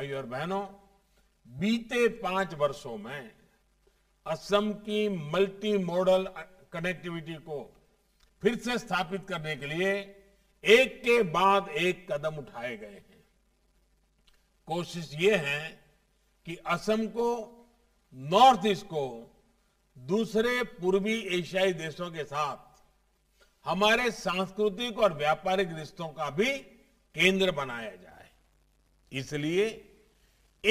भाई और बहनों बीते पांच वर्षों में असम की मल्टी मॉडल कनेक्टिविटी को फिर से स्थापित करने के लिए एक के बाद एक कदम उठाए गए हैं कोशिश ये है कि असम को नॉर्थ ईस्ट को दूसरे पूर्वी एशियाई देशों के साथ हमारे सांस्कृतिक और व्यापारिक रिश्तों का भी केंद्र बनाया जाए इसलिए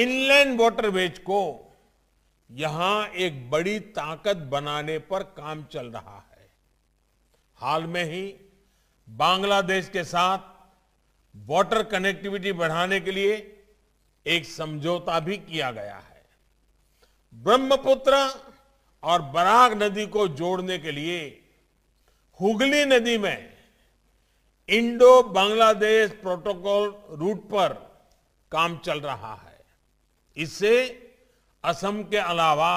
इनलैंड वाटरवेज को यहां एक बड़ी ताकत बनाने पर काम चल रहा है हाल में ही बांग्लादेश के साथ वाटर कनेक्टिविटी बढ़ाने के लिए एक समझौता भी किया गया है ब्रह्मपुत्र और बराग नदी को जोड़ने के लिए हुगली नदी में इंडो बांग्लादेश प्रोटोकॉल रूट पर काम चल रहा है इससे असम के अलावा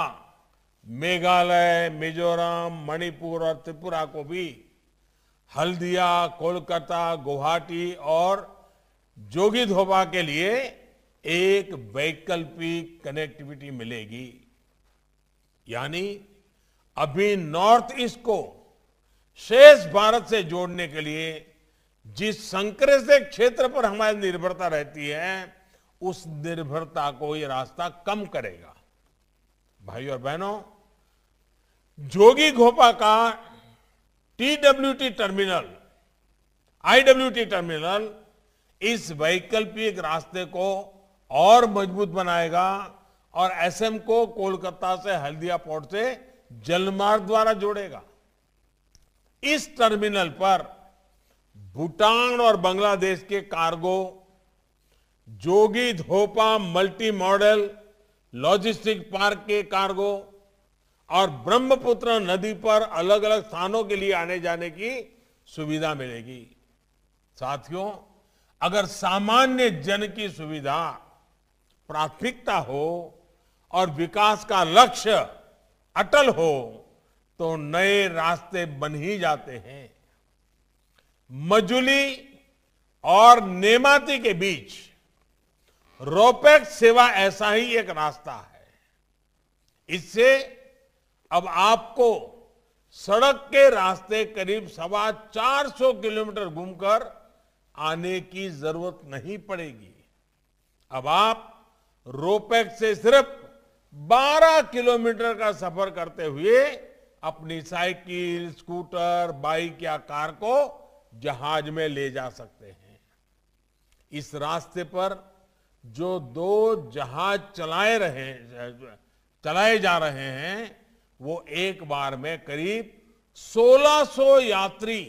मेघालय मिजोरम मणिपुर और त्रिपुरा को भी हल्दिया कोलकाता गुवाहाटी और जोगी धोबा के लिए एक वैकल्पिक कनेक्टिविटी मिलेगी यानी अभी नॉर्थ ईस्ट को शेष भारत से जोड़ने के लिए जिस संकरे से क्षेत्र पर हमारी निर्भरता रहती है उस निर्भरता को ये रास्ता कम करेगा भाई और बहनों जोगी घोपा का टीडब्ल्यूटी टर्मिनल आईडब्ल्यूटी टर्मिनल इस वैकल्पिक रास्ते को और मजबूत बनाएगा और एसएम को कोलकाता से हल्दिया पोर्ट से जलमार्ग द्वारा जोड़ेगा इस टर्मिनल पर भूटान और बांग्लादेश के cargo Jogighopa multi modal logistic park के कार्गो और ब्रह्मपुत्र नदी पर अलग अलग स्थानों के लिए आने जाने की सुविधा मिलेगी साथियों अगर सामान्य जन की सुविधा प्राथमिकता हो और विकास का लक्ष्य अटल हो तो नए रास्ते बन ही जाते हैं मजुली और नेमाती के बीच रोपैक्स सेवा ऐसा ही एक रास्ता है इससे अब आपको सड़क के रास्ते करीब सवा चार सौ किलोमीटर घूमकर आने की जरूरत नहीं पड़ेगी अब आप रोपैक्स से सिर्फ 12 किलोमीटर का सफर करते हुए अपनी साइकिल स्कूटर बाइक या कार को जहाज में ले जा सकते हैं इस रास्ते पर जो दो जहाज चलाए रहे चलाए जा रहे हैं वो एक बार में करीब 1600 यात्री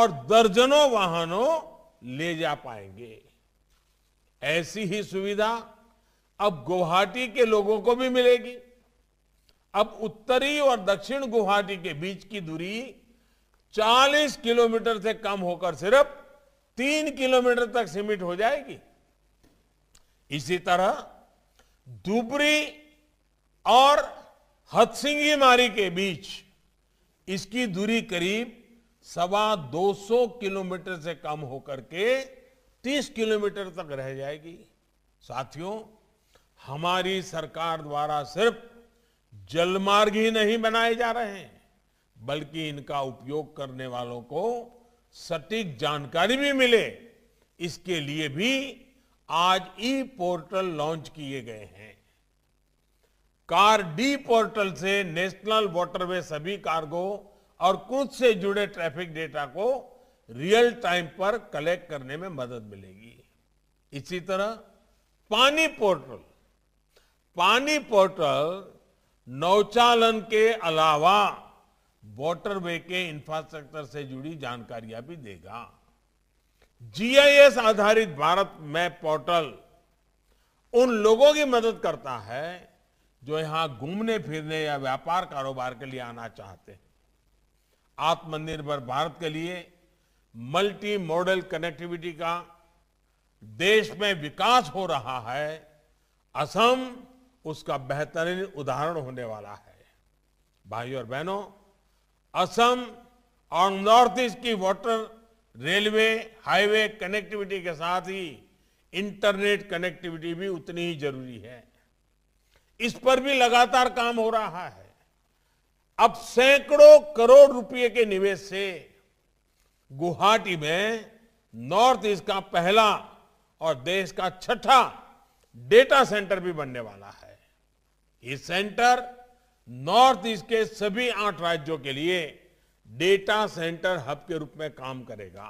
और दर्जनों वाहनों ले जा पाएंगे ऐसी ही सुविधा अब गुवाहाटी के लोगों को भी मिलेगी अब उत्तरी और दक्षिण गुवाहाटी के बीच की दूरी 40 किलोमीटर से कम होकर सिर्फ 3 किलोमीटर तक सीमित हो जाएगी इसी तरह दुबरी और हथसिंगी मारी के बीच इसकी दूरी करीब सवा 200 किलोमीटर से कम होकर के 30 किलोमीटर तक रह जाएगी साथियों हमारी सरकार द्वारा सिर्फ जलमार्ग ही नहीं बनाए जा रहे हैं बल्कि इनका उपयोग करने वालों को सटीक जानकारी भी मिले इसके लिए भी आज ई पोर्टल लॉन्च किए गए हैं कार डी पोर्टल से नेशनल वाटरवे सभी कार्गो और कुछ से जुड़े ट्रैफिक डेटा को रियल टाइम पर कलेक्ट करने में मदद मिलेगी इसी तरह पानी पोर्टल पानी पोर्टल नौचालन के अलावा वाटरवे के इंफ्रास्ट्रक्चर से जुड़ी जानकारियां भी देगा जीआईएस आधारित भारत मैप पोर्टल उन लोगों की मदद करता है जो यहां घूमने फिरने या व्यापार कारोबार के लिए आना चाहते हैं आत्मनिर्भर भारत के लिए मल्टी मॉडल कनेक्टिविटी का देश में विकास हो रहा है असम उसका बेहतरीन उदाहरण होने वाला है भाइयों और बहनों असम और नॉर्थ ईस्ट की वाटर रेलवे हाईवे कनेक्टिविटी के साथ ही इंटरनेट कनेक्टिविटी भी उतनी ही जरूरी है इस पर भी लगातार काम हो रहा है अब सैकड़ों करोड़ रुपए के निवेश से गुवाहाटी में नॉर्थ ईस्ट का पहला और देश का छठा डेटा सेंटर भी बनने वाला है ये सेंटर नॉर्थ ईस्ट के सभी आठ राज्यों के लिए डेटा सेंटर हब के रूप में काम करेगा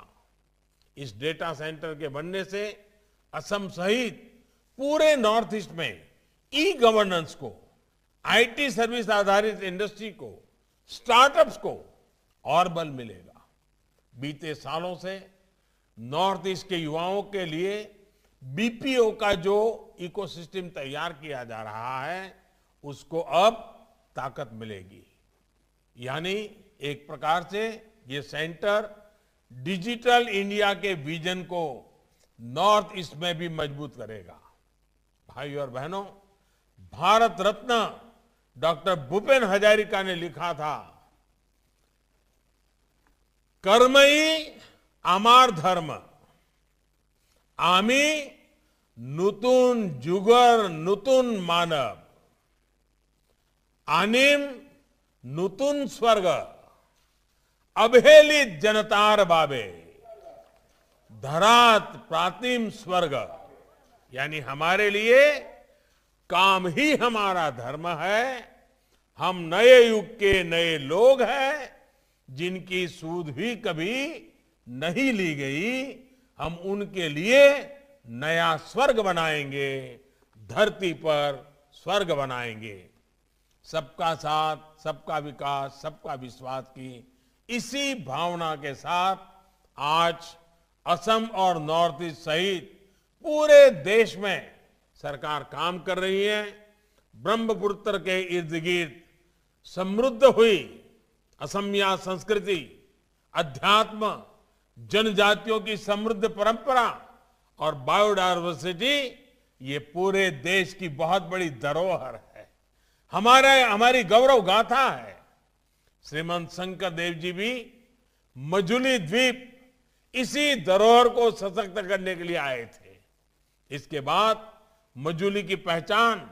इस डेटा सेंटर के बनने से असम सहित पूरे नॉर्थ ईस्ट में ई गवर्नेंस को आईटी सर्विस आधारित इंडस्ट्री को स्टार्टअप्स को और बल मिलेगा बीते सालों से नॉर्थ ईस्ट के युवाओं के लिए बीपीओ का जो इकोसिस्टम तैयार किया जा रहा है उसको अब ताकत मिलेगी यानी एक प्रकार से ये सेंटर डिजिटल इंडिया के विजन को नॉर्थ ईस्ट में भी मजबूत करेगा भाई और बहनों भारत रत्न डॉक्टर भूपेन हजारिका ने लिखा था कर्म ही आमार धर्म आमी नूतन जुगर नूतन मानव आनिम नूतन स्वर्ग अभेली जनतार बाबे धरात प्रातिम स्वर्ग यानी हमारे लिए काम ही हमारा धर्म है हम नए युग के नए लोग हैं जिनकी सूद भी कभी नहीं ली गई हम उनके लिए नया स्वर्ग बनाएंगे धरती पर स्वर्ग बनाएंगे सबका साथ सबका विकास सबका विश्वास की इसी भावना के साथ आज असम और नॉर्थ ईस्ट सहित पूरे देश में सरकार काम कर रही है ब्रह्मपुत्र के इर्द गिर्द समृद्ध हुई असमिया संस्कृति अध्यात्म जनजातियों की समृद्ध परंपरा और बायोडाइवर्सिटी ये पूरे देश की बहुत बड़ी धरोहर है हमारा हमारी गौरव गाथा है श्रीमंत शंकर देव जी भी मजुली द्वीप इसी धरोहर को सशक्त करने के लिए आए थे इसके बाद मजुली की पहचान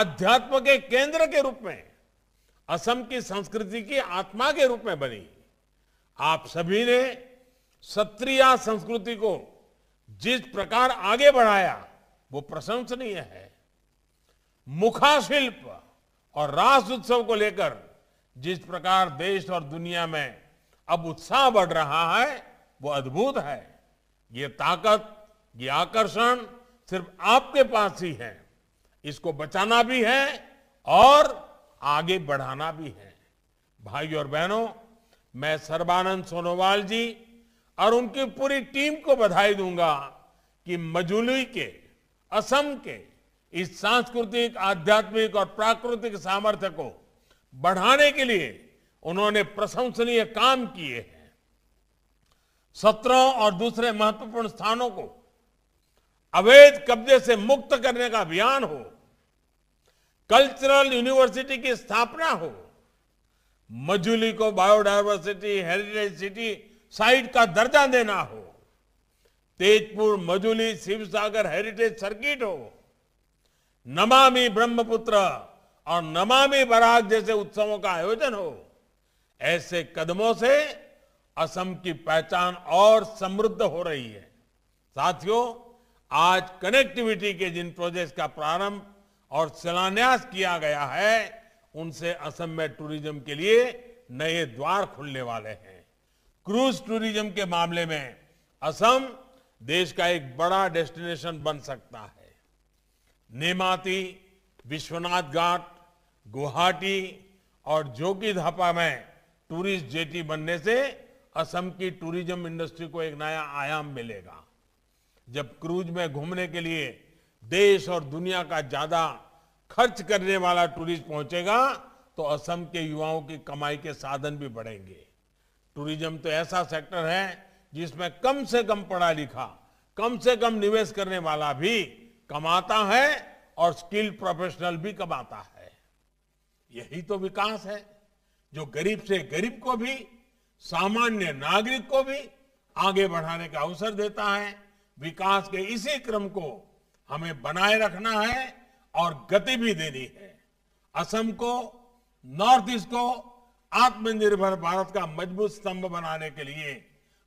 आध्यात्म के केंद्र के रूप में असम की संस्कृति की आत्मा के रूप में बनी आप सभी ने सत्रिया संस्कृति को जिस प्रकार आगे बढ़ाया वो प्रशंसनीय है मुखाशिल्प और रास उत्सव को लेकर जिस प्रकार देश और दुनिया में अब उत्साह बढ़ रहा है वो अद्भुत है ये ताकत ये आकर्षण सिर्फ आपके पास ही है इसको बचाना भी है और आगे बढ़ाना भी है भाई और बहनों मैं सर्बानंद सोनोवाल जी और उनकी पूरी टीम को बधाई दूंगा कि मजुली के असम के इस सांस्कृतिक आध्यात्मिक और प्राकृतिक सामर्थ्य को बढ़ाने के लिए उन्होंने प्रशंसनीय काम किए हैं सत्रह और दूसरे महत्वपूर्ण स्थानों को अवैध कब्जे से मुक्त करने का अभियान हो कल्चरल यूनिवर्सिटी की स्थापना हो मजूली को बायोडायवर्सिटी हेरिटेज सिटी साइट का दर्जा देना हो तेजपुर मजूली शिवसागर हेरिटेज सर्किट हो नमामि ब्रह्मपुत्र और नमामि बराक जैसे उत्सवों का आयोजन हो ऐसे कदमों से असम की पहचान और समृद्ध हो रही है साथियों आज कनेक्टिविटी के जिन प्रोजेक्ट का प्रारंभ और शिलान्यास किया गया है उनसे असम में टूरिज्म के लिए नए द्वार खुलने वाले हैं क्रूज टूरिज्म के मामले में असम देश का एक बड़ा डेस्टिनेशन बन सकता है नेमाती विश्वनाथ घाट गुवाहाटी और जोगी धापा में टूरिस्ट जेटी बनने से असम की टूरिज्म इंडस्ट्री को एक नया आयाम मिलेगा जब क्रूज में घूमने के लिए देश और दुनिया का ज्यादा खर्च करने वाला टूरिस्ट पहुंचेगा तो असम के युवाओं की कमाई के साधन भी बढ़ेंगे टूरिज्म तो ऐसा सेक्टर है जिसमें कम से कम पढ़ा लिखा कम से कम निवेश करने वाला भी कमाता है और स्किल्ड प्रोफेशनल भी कमाता है यही तो विकास है जो गरीब से गरीब को भी सामान्य नागरिक को भी आगे बढ़ाने का अवसर देता है विकास के इसी क्रम को हमें बनाए रखना है और गति भी देनी है असम को नॉर्थ ईस्ट को आत्मनिर्भर भारत का मजबूत स्तंभ बनाने के लिए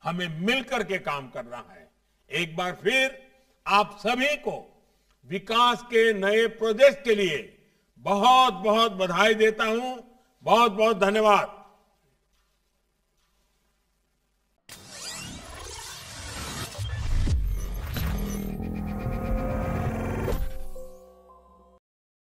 हमें मिलकर के काम करना है एक बार फिर आप सभी को विकास के नए प्रोजेक्ट के लिए बहुत बहुत बधाई देता हूं बहुत बहुत धन्यवाद